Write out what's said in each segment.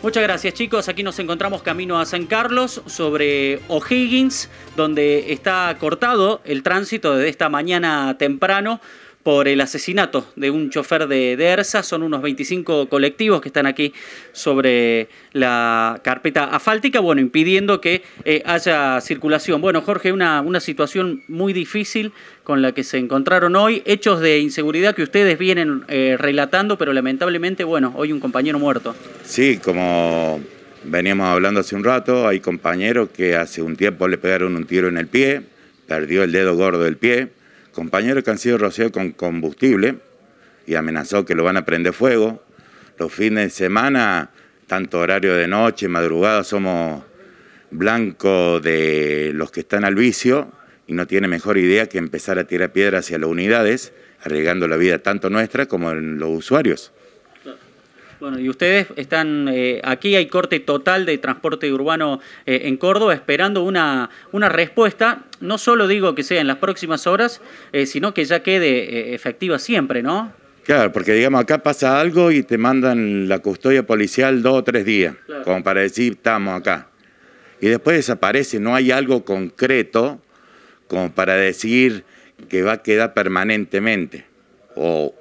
Muchas gracias chicos, aquí nos encontramos camino a San Carlos sobre O'Higgins, donde está cortado el tránsito desde esta mañana temprano por el asesinato de un chofer de, Dersa. ERSA. Son unos 25 colectivos que están aquí sobre la carpeta asfáltica, bueno, impidiendo que eh, haya circulación. Bueno, Jorge, una, una situación muy difícil con la que se encontraron hoy, hechos de inseguridad que ustedes vienen eh, relatando, pero lamentablemente, bueno, hoy un compañero muerto. Sí, como veníamos hablando hace un rato, hay compañeros que hace un tiempo le pegaron un tiro en el pie, perdió el dedo gordo del pie, compañeros que han sido rociados con combustible y amenazó que lo van a prender fuego. Los fines de semana, tanto horario de noche, madrugada, somos blancos de los que están al vicio y no tiene mejor idea que empezar a tirar piedras hacia las unidades, arriesgando la vida tanto nuestra como en los usuarios. Bueno, y ustedes están, eh, aquí hay corte total de transporte urbano eh, en Córdoba, esperando una, una respuesta, no solo digo que sea en las próximas horas, eh, sino que ya quede efectiva siempre, ¿no? Claro, porque digamos, acá pasa algo y te mandan la custodia policial dos o tres días, como para decir, estamos acá. Y después desaparece, no hay algo concreto como para decir que va a quedar permanentemente o,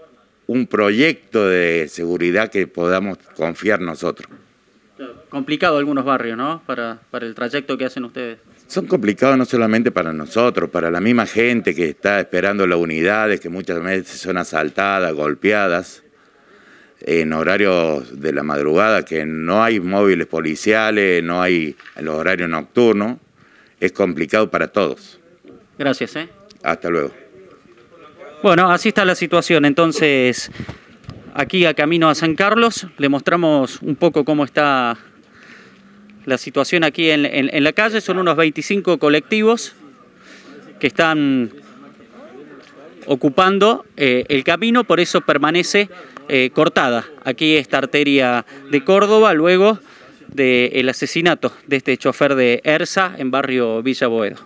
un proyecto de seguridad que podamos confiar nosotros. Complicado algunos barrios, ¿no? Para, para el trayecto que hacen ustedes. Son complicados no solamente para nosotros, para la misma gente que está esperando las unidades, que muchas veces son asaltadas, golpeadas, en horarios de la madrugada, que no hay móviles policiales, no hay los horarios nocturnos. Es complicado para todos. Gracias, ¿eh? Hasta luego. Bueno, así está la situación. Entonces, aquí a camino a San Carlos, le mostramos un poco cómo está la situación aquí en, la calle. Son unos 25 colectivos que están ocupando eh, el camino, por eso permanece eh, cortada aquí esta arteria de Córdoba, luego del asesinato de este chofer de ERSA en barrio Villa Boedo.